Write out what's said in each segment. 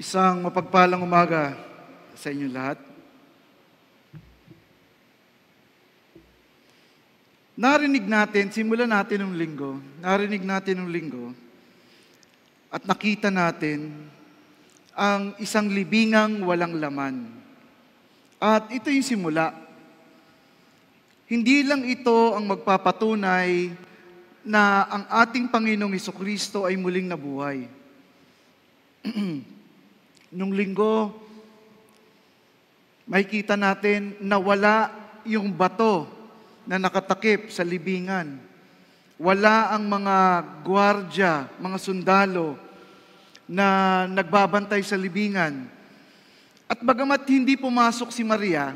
Isang mapagpalang umaga sa inyo lahat. Narinig natin, simulan natin ng linggo, narinig natin ng linggo, at nakita natin ang isang libingang walang laman. At ito yung simula. Hindi lang ito ang magpapatunay na ang ating Panginoong Kristo ay muling nabuhay. Nung linggo, makikita natin na wala yung bato na nakatakip sa libingan. Wala ang mga gwardya, mga sundalo na nagbabantay sa libingan. At bagamat hindi pumasok si Maria,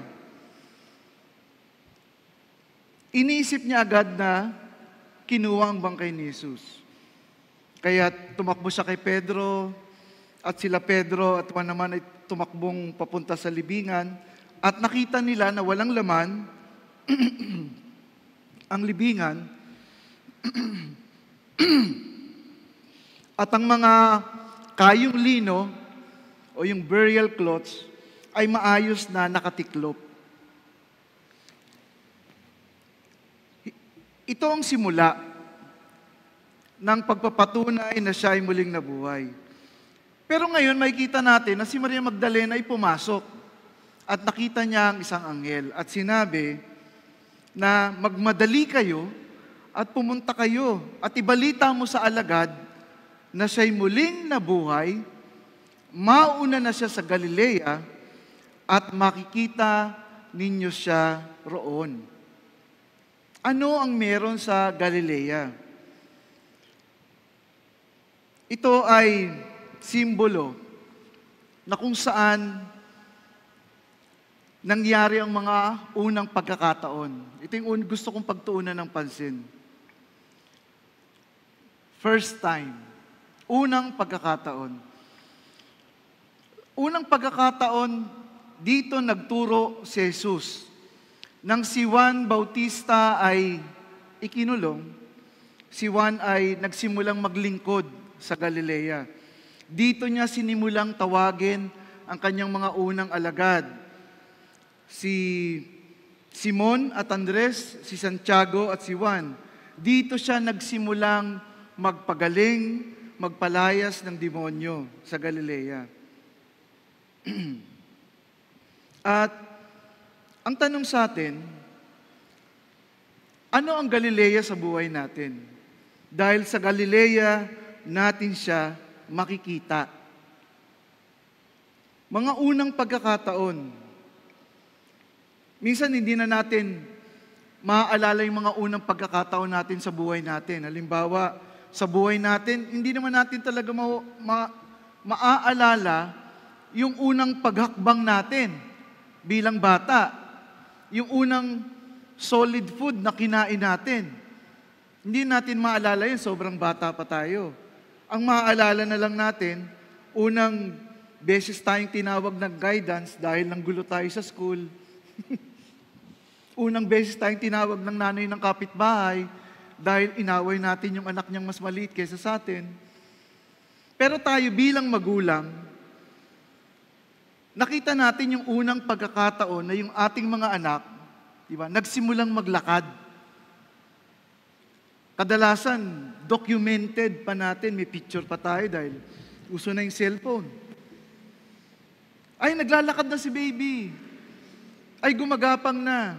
iniisip niya agad na kinuha ang bangkay ni Jesus. Kaya tumakbo siya kay Pedro, at sila Pedro at Juan naman ay tumakbong papunta sa libingan at nakita nila na walang laman ang libingan at ang mga kayong lino o yung burial cloths ay maayos na nakatiklop. Ito ang simula ng pagpapatunay na siya ay muling nabuhay. Pero ngayon, makikita natin na si Maria Magdalena ay pumasok at nakita niya ang isang anghel at sinabi na magmadali kayo at pumunta kayo at ibalita mo sa alagad na siya'y muling nabuhay, mauna na siya sa Galilea at makikita ninyo siya roon. Ano ang meron sa Galilea? Ito ay simbolo na kung saan nangyari ang mga unang pagkakataon. Ito yung un- gusto kong pagtuunan ng pansin. First time. Unang pagkakataon. Unang pagkakataon, dito nagturo si Jesus. Nang si Juan Bautista ay ikinulong, si Juan ay nagsimulang maglingkod sa Galilea dito niya sinimulang tawagin ang kanyang mga unang alagad. Si Simon at Andres, si Santiago at si Juan. Dito siya nagsimulang magpagaling, magpalayas ng demonyo sa Galilea. at ang tanong sa atin, ano ang Galilea sa buhay natin? Dahil sa Galilea natin siya makikita. Mga unang pagkakataon. Minsan hindi na natin maaalala yung mga unang pagkakataon natin sa buhay natin. Halimbawa, sa buhay natin, hindi naman natin talaga ma- ma- maaalala yung unang paghakbang natin bilang bata. Yung unang solid food na kinain natin. Hindi natin maalala yun, sobrang bata pa tayo. Ang maaalala na lang natin, unang beses tayong tinawag ng guidance dahil nang gulo tayo sa school. unang beses tayong tinawag ng nanay ng kapitbahay dahil inaway natin yung anak niyang mas maliit kaysa sa atin. Pero tayo bilang magulang, nakita natin yung unang pagkakataon na yung ating mga anak, di ba, nagsimulang maglakad Kadalasan, documented pa natin, may picture pa tayo dahil uso na yung cellphone. Ay, naglalakad na si baby. Ay, gumagapang na.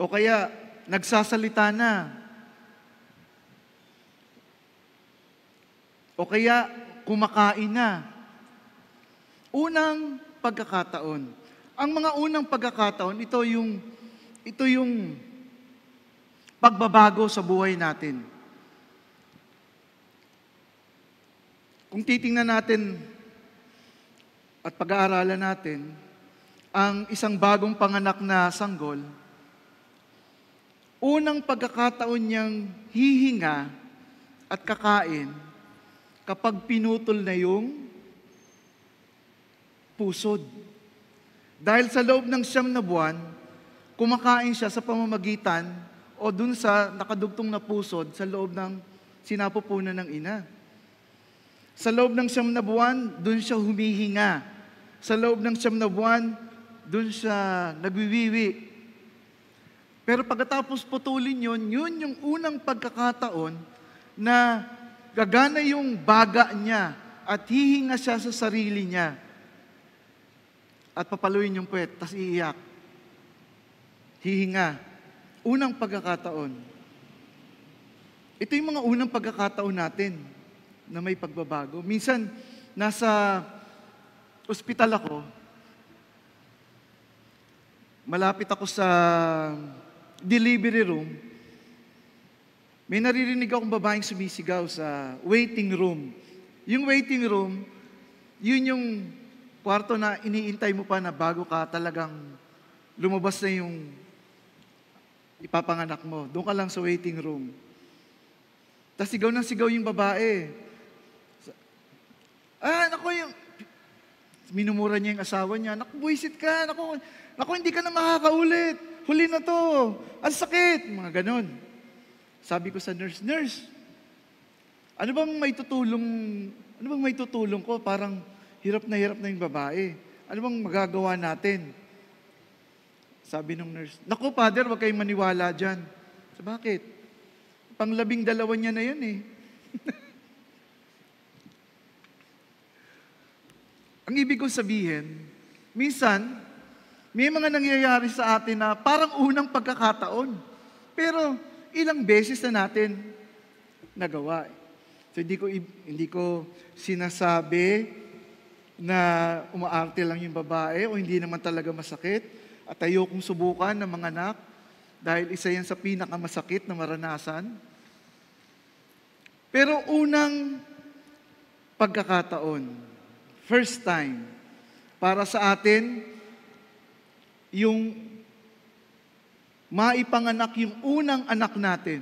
O kaya, nagsasalita na. O kaya, kumakain na. Unang pagkakataon. Ang mga unang pagkakataon, ito yung, ito yung pagbabago sa buhay natin. Kung titingnan natin at pag-aaralan natin, ang isang bagong panganak na sanggol, unang pagkakataon niyang hihinga at kakain kapag pinutol na yung pusod. Dahil sa loob ng siyam na buwan, kumakain siya sa pamamagitan o dun sa nakadugtong na pusod sa loob ng sinapupunan ng ina. Sa loob ng siyam na buwan, dun siya humihinga. Sa loob ng siyam na buwan, dun siya nagwiwiwi. Pero pagkatapos putulin yon, yun yung unang pagkakataon na gagana yung baga niya at hihinga siya sa sarili niya. At papaluin yung puwet, tas iiyak. Hihinga unang pagkakataon. Ito yung mga unang pagkakataon natin na may pagbabago. Minsan, nasa ospital ako, malapit ako sa delivery room, may naririnig akong babaeng sumisigaw sa waiting room. Yung waiting room, yun yung kwarto na iniintay mo pa na bago ka talagang lumabas na yung ipapanganak mo. Doon ka lang sa waiting room. Tapos sigaw ng sigaw yung babae. Ah, naku, yung... Minumura niya yung asawa niya. Naku, buisit ka. Naku, naku, hindi ka na makakaulit. Huli na to. Ang sakit. Mga ganon. Sabi ko sa nurse, nurse, ano bang may tutulong, ano bang may tutulong ko? Parang hirap na hirap na yung babae. Ano bang magagawa natin? Sabi ng nurse, Naku, Father, huwag kayong maniwala dyan. So, bakit? Panglabing dalawa niya na yan eh. Ang ibig ko sabihin, minsan, may mga nangyayari sa atin na parang unang pagkakataon. Pero ilang beses na natin nagawa. Eh. So hindi ko hindi ko sinasabi na umaarte lang yung babae o hindi naman talaga masakit. At ayokong subukan ng mga anak dahil isa yan sa pinakamasakit na maranasan. Pero unang pagkakataon, first time, para sa atin, yung maipanganak yung unang anak natin.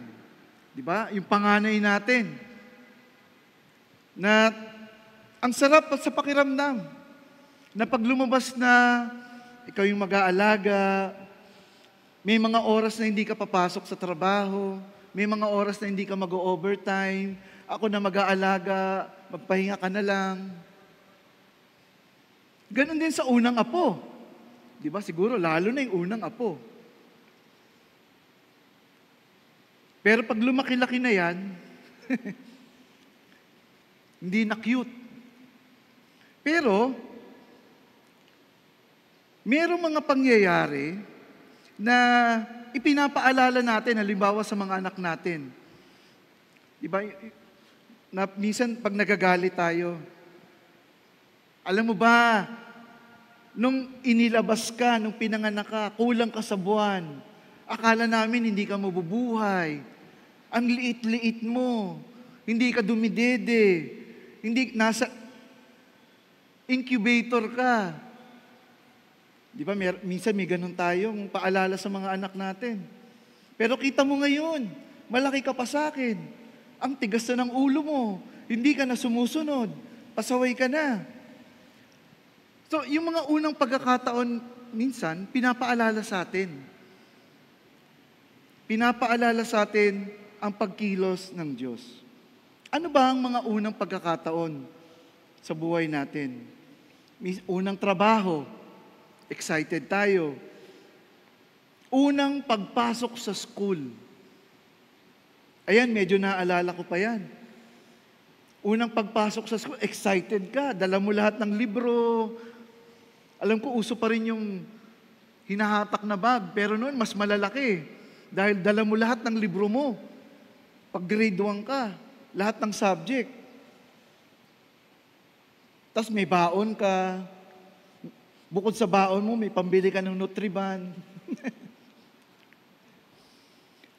Di ba? Yung panganay natin. Na ang sarap sa pakiramdam na paglumabas na ikaw yung mag-aalaga, may mga oras na hindi ka papasok sa trabaho, may mga oras na hindi ka mag-overtime, ako na mag-aalaga, magpahinga ka na lang. Ganon din sa unang apo. Di ba? Siguro, lalo na yung unang apo. Pero pag lumaki-laki na yan, hindi na cute. Pero, Merong mga pangyayari na ipinapaalala natin, halimbawa sa mga anak natin. Diba, na, minsan pag nagagalit tayo, alam mo ba, nung inilabas ka, nung pinanganak ka, kulang ka sa buwan, akala namin hindi ka mabubuhay, ang liit-liit mo, hindi ka dumidede, hindi nasa incubator ka, Di ba, mer- minsan may ganun tayong paalala sa mga anak natin. Pero kita mo ngayon, malaki ka pa sa akin. Ang tigas na ng ulo mo. Hindi ka na sumusunod. Pasaway ka na. So, yung mga unang pagkakataon, minsan, pinapaalala sa atin. Pinapaalala sa atin ang pagkilos ng Diyos. Ano ba ang mga unang pagkakataon sa buhay natin? Unang trabaho, Excited tayo. Unang pagpasok sa school. Ayan, medyo naaalala ko pa yan. Unang pagpasok sa school, excited ka. Dala mo lahat ng libro. Alam ko, uso pa rin yung hinahatak na bag. Pero noon, mas malalaki. Dahil dala mo lahat ng libro mo. Pag grade 1 ka, lahat ng subject. Tapos may baon ka, Bukod sa baon mo, may pambili ka ng Nutriban.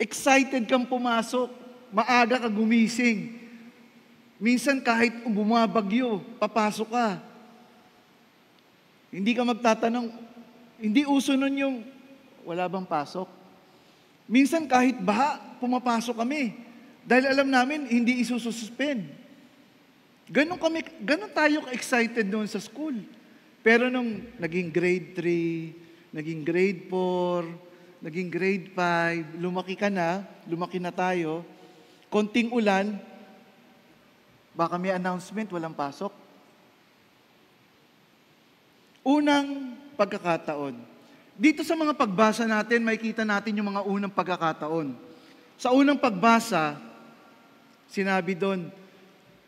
Excited kang pumasok. Maaga ka gumising. Minsan kahit bumabagyo, papasok ka. Hindi ka magtatanong, hindi uso nun yung wala bang pasok. Minsan kahit baha, pumapasok kami. Dahil alam namin, hindi isususpend. Ganon, kami, ganon tayo ka-excited noon sa school. Pero nung naging grade 3, naging grade 4, naging grade 5, lumaki ka na, lumaki na tayo, konting ulan, baka may announcement, walang pasok. Unang pagkakataon. Dito sa mga pagbasa natin, makikita natin yung mga unang pagkakataon. Sa unang pagbasa, sinabi doon,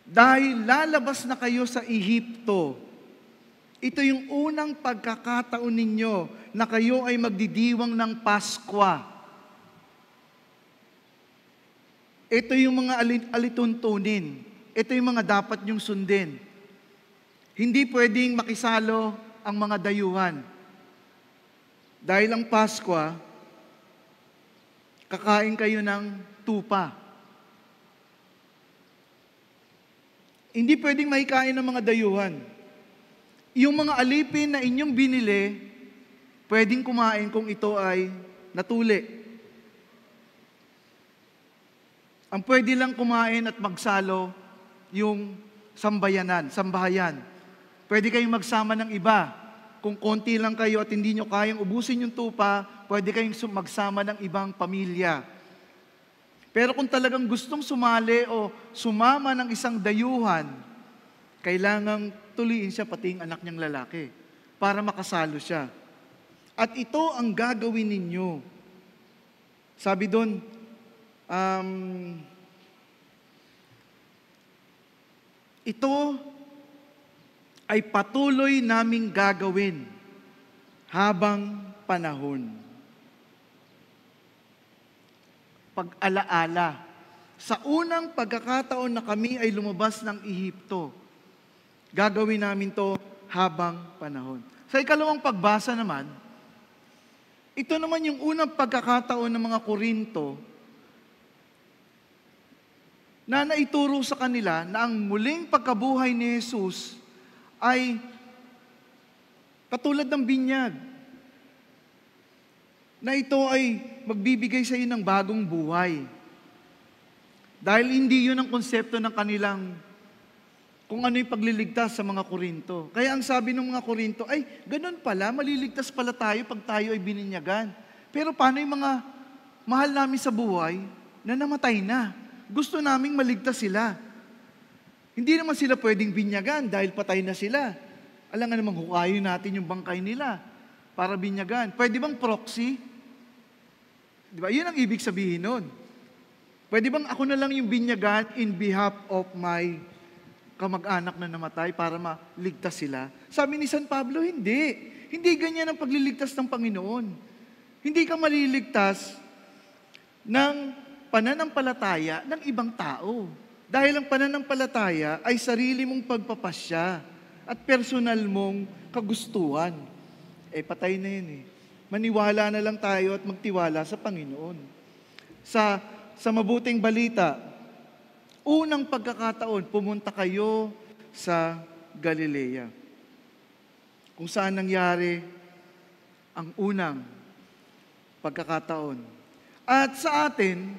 dahil lalabas na kayo sa Ehipto, ito yung unang pagkakataon ninyo na kayo ay magdidiwang ng Paskwa. Ito yung mga alituntunin. Ito yung mga dapat nyong sundin. Hindi pwedeng makisalo ang mga dayuhan. Dahil ang Paskwa, kakain kayo ng tupa. Hindi pwedeng maikain ng mga dayuhan yung mga alipin na inyong binili, pwedeng kumain kung ito ay natuli. Ang pwede lang kumain at magsalo yung sambayanan, sambahayan. Pwede kayong magsama ng iba. Kung konti lang kayo at hindi nyo kayang ubusin yung tupa, pwede kayong magsama ng ibang pamilya. Pero kung talagang gustong sumali o sumama ng isang dayuhan, kailangang tuliin siya pati ang anak niyang lalaki para makasalo siya. At ito ang gagawin ninyo. Sabi doon, um, ito ay patuloy naming gagawin habang panahon. Pag-alaala. Sa unang pagkakataon na kami ay lumabas ng Ehipto, Gagawin namin to habang panahon. Sa ikalawang pagbasa naman, ito naman yung unang pagkakataon ng mga Korinto na naituro sa kanila na ang muling pagkabuhay ni Jesus ay katulad ng binyag na ito ay magbibigay sa iyo ng bagong buhay. Dahil hindi yun ang konsepto ng kanilang kung ano yung pagliligtas sa mga Korinto. Kaya ang sabi ng mga Korinto, ay, ganun pala, maliligtas pala tayo pag tayo ay bininyagan. Pero paano yung mga mahal namin sa buhay na namatay na? Gusto naming maligtas sila. Hindi naman sila pwedeng binyagan dahil patay na sila. Alam nga namang hukayin natin yung bangkay nila para binyagan. Pwede bang proxy? Di ba? Yun ang ibig sabihin nun. Pwede bang ako na lang yung binyagan in behalf of my kamag-anak na namatay para maligtas sila? Sabi ni San Pablo, hindi. Hindi ganyan ang pagliligtas ng Panginoon. Hindi ka maliligtas ng pananampalataya ng ibang tao. Dahil ang pananampalataya ay sarili mong pagpapasya at personal mong kagustuhan. Eh, patay na yun eh. Maniwala na lang tayo at magtiwala sa Panginoon. Sa, sa mabuting balita, unang pagkakataon, pumunta kayo sa Galilea. Kung saan nangyari ang unang pagkakataon. At sa atin,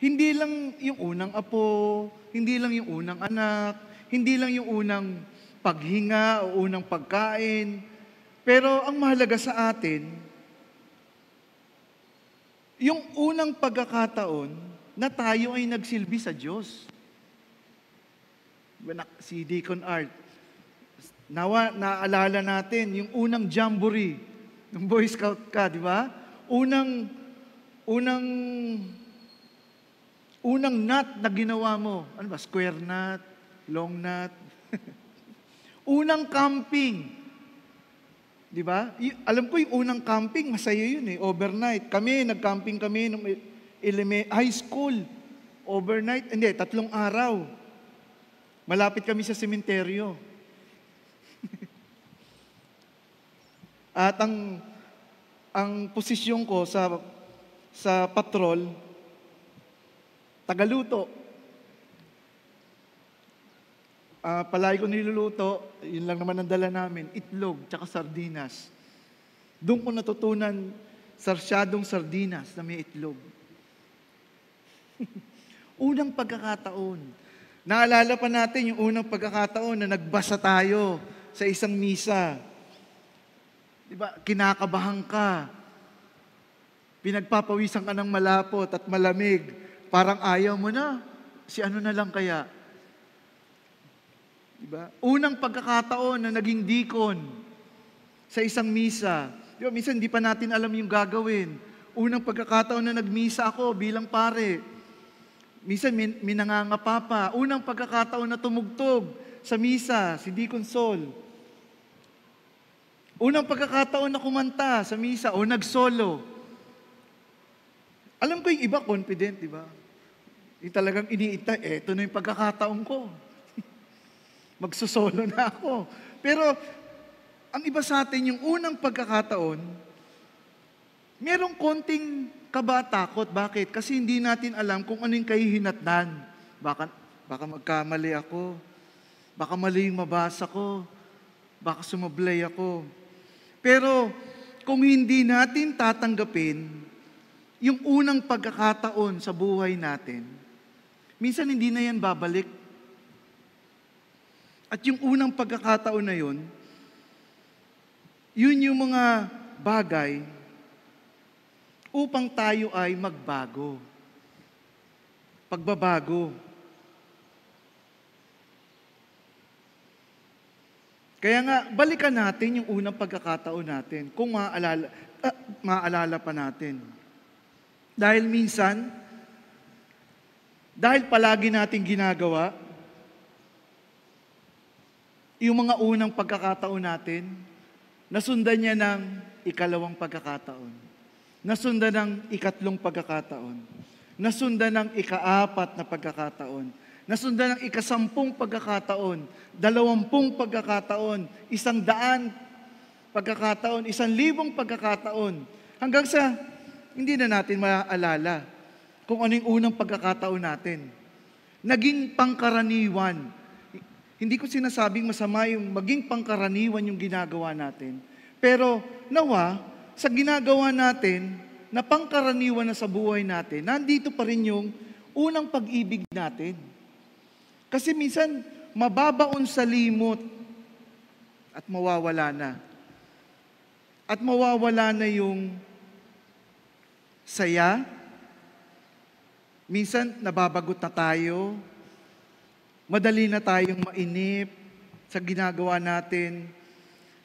hindi lang yung unang apo, hindi lang yung unang anak, hindi lang yung unang paghinga o unang pagkain. Pero ang mahalaga sa atin, yung unang pagkakataon na tayo ay nagsilbi sa Diyos. Si Deacon Art, nawa, naalala natin yung unang jamboree ng Boy Scout ka, di ba? Unang, unang, unang knot na ginawa mo. Ano ba? Square knot, long knot. unang camping. Di ba? alam ko yung unang camping, masaya yun eh, overnight. Kami, nag-camping kami nung eleme- high school, overnight, hindi, tatlong araw. Malapit kami sa sementeryo. At ang ang posisyon ko sa sa patrol tagaluto. Uh, palagi ko niluluto, yun lang naman ang dala namin, itlog, tsaka sardinas. Doon ko natutunan sarsyadong sardinas na may itlog. unang pagkakataon. Naalala pa natin yung unang pagkakataon na nagbasa tayo sa isang misa. Diba, kinakabahan ka. Pinagpapawisan ka ng malapot at malamig. Parang ayaw mo na. Si ano na lang kaya? Diba? Unang pagkakataon na naging dikon sa isang misa. Diba, minsan hindi pa natin alam yung gagawin. Unang pagkakataon na nagmisa ako bilang pare Minsan min- minangangapa pa. Unang pagkakataon na tumugtog sa misa, si Deacon Sol. Unang pagkakataon na kumanta sa misa o nagsolo. Alam ko yung iba confident, di ba? Yung talagang iniita, eto na yung pagkakataon ko. Magsosolo na ako. Pero ang iba sa atin, yung unang pagkakataon, merong konting Kaba, takot. Bakit? Kasi hindi natin alam kung ano yung kahihinatnan. Baka, baka magkamali ako. Baka mali yung mabasa ko. Baka sumablay ako. Pero kung hindi natin tatanggapin yung unang pagkakataon sa buhay natin, minsan hindi na yan babalik. At yung unang pagkakataon na yun, yun yung mga bagay upang tayo ay magbago. Pagbabago. Kaya nga, balikan natin yung unang pagkakataon natin, kung maaalala, uh, maaalala pa natin. Dahil minsan, dahil palagi natin ginagawa, yung mga unang pagkakataon natin, nasundan niya ng ikalawang pagkakataon. Nasundan ng ikatlong pagkakataon. Nasundan ng ikaapat na pagkakataon. Nasundan ng ikasampung pagkakataon. Dalawampung pagkakataon. Isang daan pagkakataon. Isang libong pagkakataon. Hanggang sa hindi na natin maaalala kung ano yung unang pagkakataon natin. Naging pangkaraniwan. Hindi ko sinasabing masama yung maging pangkaraniwan yung ginagawa natin. Pero nawa, sa ginagawa natin na pangkaraniwan na sa buhay natin, nandito pa rin yung unang pag-ibig natin. Kasi minsan, mababaon sa limot at mawawala na. At mawawala na yung saya. Minsan, nababagot na tayo. Madali na tayong mainip sa ginagawa natin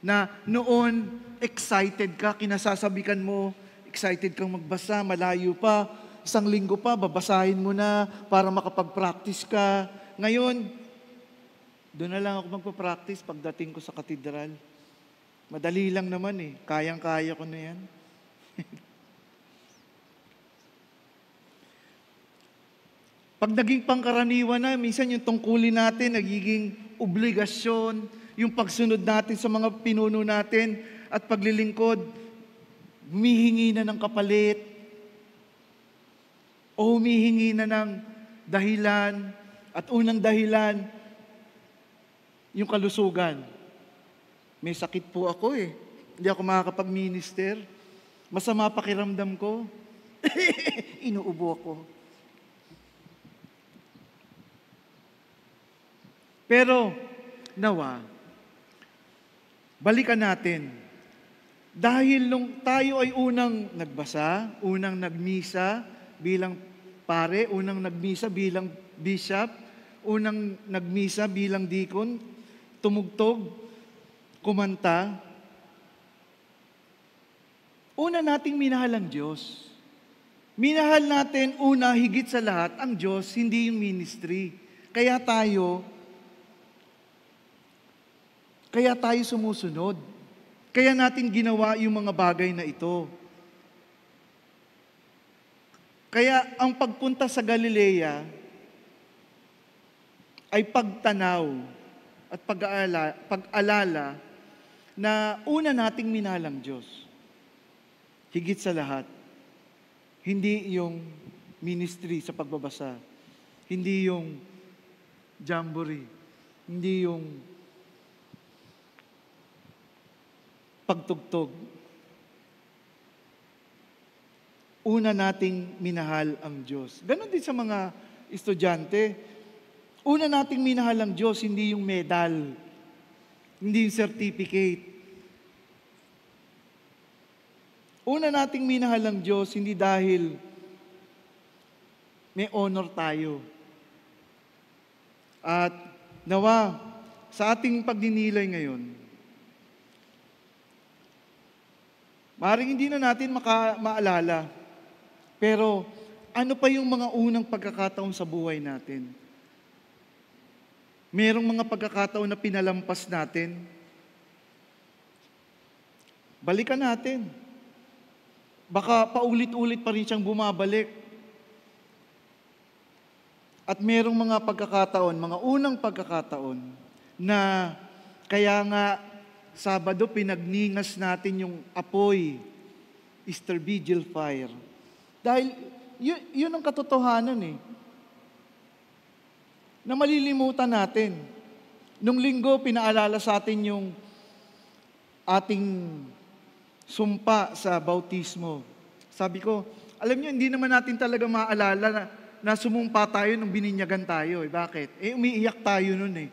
na noon excited ka, kinasasabikan mo, excited kang magbasa, malayo pa, isang linggo pa, babasahin mo na para makapag-practice ka. Ngayon, doon na lang ako magpa-practice pagdating ko sa katedral. Madali lang naman eh, kayang-kaya ko na yan. Pag naging pangkaraniwan na, minsan yung tungkulin natin nagiging obligasyon, yung pagsunod natin sa mga pinuno natin at paglilingkod, humihingi na ng kapalit o humihingi na ng dahilan at unang dahilan, yung kalusugan. May sakit po ako eh. Hindi ako makakapag-minister. Masama pakiramdam ko. Inuubo ako. Pero, nawa, balikan natin. Dahil nung tayo ay unang nagbasa, unang nagmisa bilang pare, unang nagmisa bilang bishop, unang nagmisa bilang deacon, tumugtog, kumanta, una nating minahal ang Diyos. Minahal natin una higit sa lahat ang Diyos, hindi yung ministry. Kaya tayo, kaya tayo sumusunod. Kaya natin ginawa yung mga bagay na ito. Kaya ang pagpunta sa Galilea ay pagtanaw at pag-aala, pag-alala na una nating minalang Diyos. Higit sa lahat, hindi yung ministry sa pagbabasa, hindi yung jamboree, hindi yung pagtugtog. Una nating minahal ang Diyos. Ganon din sa mga estudyante. Una nating minahal ang Diyos, hindi yung medal, hindi yung certificate. Una nating minahal ang Diyos, hindi dahil may honor tayo. At nawa, sa ating pagninilay ngayon, Maring hindi na natin maka, maalala. Pero ano pa yung mga unang pagkakataon sa buhay natin? Merong mga pagkakataon na pinalampas natin. Balikan natin. Baka paulit-ulit pa rin siyang bumabalik. At merong mga pagkakataon, mga unang pagkakataon, na kaya nga Sabado, pinagningas natin yung apoy, Easter Vigil fire. Dahil yun, yun ang katotohanan eh. Na malilimutan natin. Nung linggo, pinaalala sa atin yung ating sumpa sa bautismo. Sabi ko, alam niyo hindi naman natin talaga maalala na, na sumumpa tayo nung bininyagan tayo. Eh, bakit? Eh, umiiyak tayo nun eh.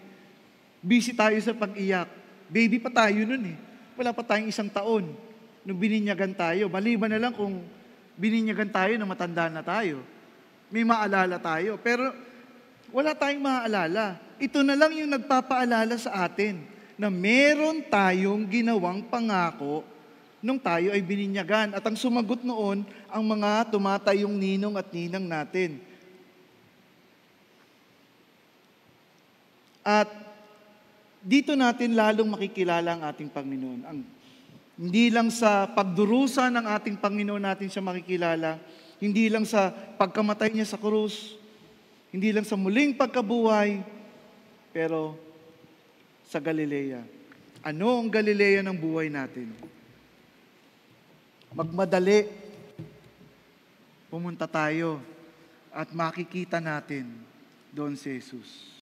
Busy tayo sa pag-iyak. Baby pa tayo nun eh. Wala pa tayong isang taon nung bininyagan tayo. Maliban na lang kung bininyagan tayo na matanda na tayo. May maalala tayo. Pero wala tayong maaalala. Ito na lang yung nagpapaalala sa atin na meron tayong ginawang pangako nung tayo ay bininyagan. At ang sumagot noon, ang mga tumatayong ninong at ninang natin. At dito natin lalong makikilala ang ating Panginoon. Ang, hindi lang sa pagdurusa ng ating Panginoon natin siya makikilala, hindi lang sa pagkamatay niya sa krus, hindi lang sa muling pagkabuhay, pero sa Galilea. Ano ang Galilea ng buhay natin? Magmadali. Pumunta tayo at makikita natin doon si Jesus.